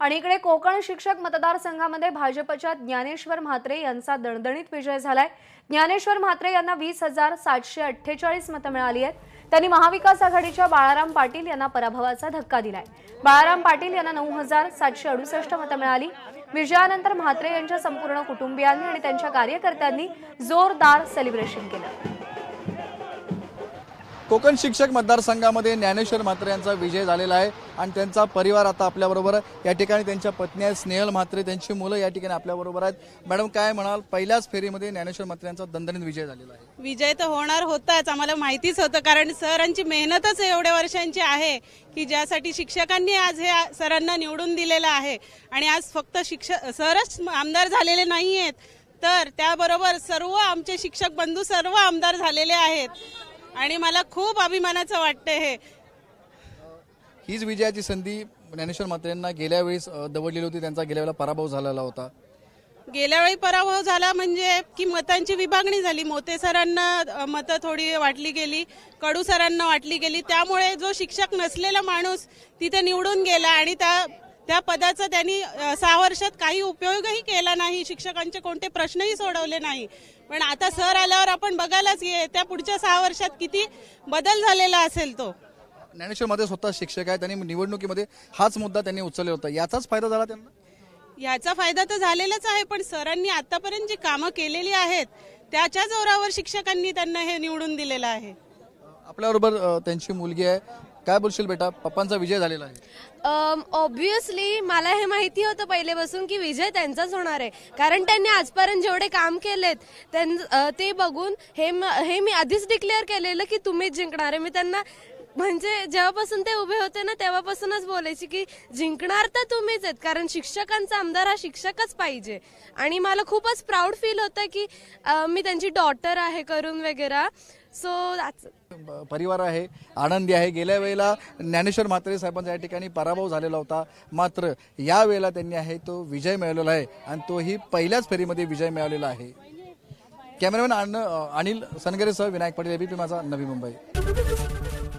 आणि इकडे कोकण शिक्षक मतदारसंघामध्ये भाजपच्या ज्ञानेश्वर म्हात्रे यांचा दणदणीत विजय झालाय ज्ञानेश्वर म्हात्रे यांना वीस हजार सातशे अठ्ठेचाळीस मतं मिळाली आहेत त्यांनी महाविकास आघाडीच्या बाळाराम पाटील यांना पराभवाचा धक्का दिलाय बाळाराम पाटील यांना नऊ हजार सातशे अडुसष्ट मतं मिळाली विजयानंतर म्हात्रे यांच्या संपूर्ण कुटुंबियांनी आणि त्यांच्या कार्यकर्त्यांनी जोरदार सेलिब्रेशन केलं कोकण शिक्षक मतदारसंघामध्ये ज्ञानेश्वर म्हात्रे यांचा विजय झालेला आहे आणि त्यांचा परिवार आता आपल्याबरोबर या ठिकाणी त्यांच्या पत्नी आहे स्नेहल म्हात्रे त्यांची मुलं या ठिकाणी आपल्याबरोबर आहेत मॅडम काय म्हणाल पहिल्याच फेरीमध्ये ज्ञानेश्वर म्हात्रे यांचा दणदणीत विजय झालेला आहे विजय तर होणार होताच आम्हाला माहितीच होतं कारण सरांची मेहनतच एवढ्या वर्षांची आहे की ज्यासाठी शिक्षकांनी आज हे सरांना निवडून दिलेलं आहे आणि आज फक्त शिक्षक सरच आमदार झालेले नाही आहेत तर त्याबरोबर सर्व आमचे शिक्षक बंधू सर्व आमदार झालेले आहेत आणि मला खूप अभिमानाचं वाटतं हे हीच विजयाची संधी ज्ञानेश्वर म्हात्रेंना गेल्या वेळेस दवडलेली होती त्यांचा गेल्या वेळेला पराभव झालेला होता गेल्या वेळी पराभव झाला म्हणजे की मतांची विभागणी झाली मोते सरांना मतं थोडी वाटली गेली कडू सरांना वाटली गेली त्यामुळे जो शिक्षक नसलेला माणूस तिथे निवडून गेला आणि त्या त्या पदाचा त्यांनी सहा वर्षात काही उपयोगही केला नाही शिक्षकांचे कोणते प्रश्नही सोडवले नाही पण आता सर आल्यावर आपण बघायलाच ये त्या पुढच्या सहा वर्षात किती बदल झालेला असेल तो ज्ञानेश्वर मध्ये स्वतः शिक्षक आहे त्यांनी निवडणुकीमध्ये हाच मुद्दा त्यांनी उचलला होता याचाच फायदा झाला त्यांना याचा फायदा तर झालेलाच आहे पण सरांनी आतापर्यंत जी कामं केलेली आहेत त्याच्या जोरावर शिक्षकांनी त्यांना हे निवडून दिलेलं आहे आपल्याबरोबर त्यांची मुलगी आहे काय बोलशील बेटा पप्पांचा विजय झालेला आहे ऑब्विसली मला हे माहिती होतं पहिलेपासून की विजय त्यांचाच होणार आहे कारण त्यांनी आजपर्यंत जेवढे काम केलेत त्यां- ते बघून हे हे मी आधीच डिक्लेअर केलेलं की तुम्हीच जिंकणार आहे मी त्यांना म्हणजे जेव्हापासून ते उभे होते ना तेव्हापासूनच बोलायची की जिंकणार तर तुम्हीच आहेत कारण शिक्षकांचा आमदार हा शिक्षकच पाहिजे आणि मला खूपच प्राऊड फील होतं की मी त्यांची डॉटर आहे करून वगैरे सो परिवार आहे आनंदी आहे गेल्या वेळेला ज्ञानेश्वर म्हात्रे साहेबांचा या ठिकाणी पराभव झालेला होता मात्र या वेळेला त्यांनी आहे तो विजय मिळवलेला आहे आणि तोही पहिल्याच फेरीमध्ये विजय मिळवलेला आहे कॅमेरामॅन अनिल सनगरेसह विनायक पाटील एबीपी माझा नवी मुंबई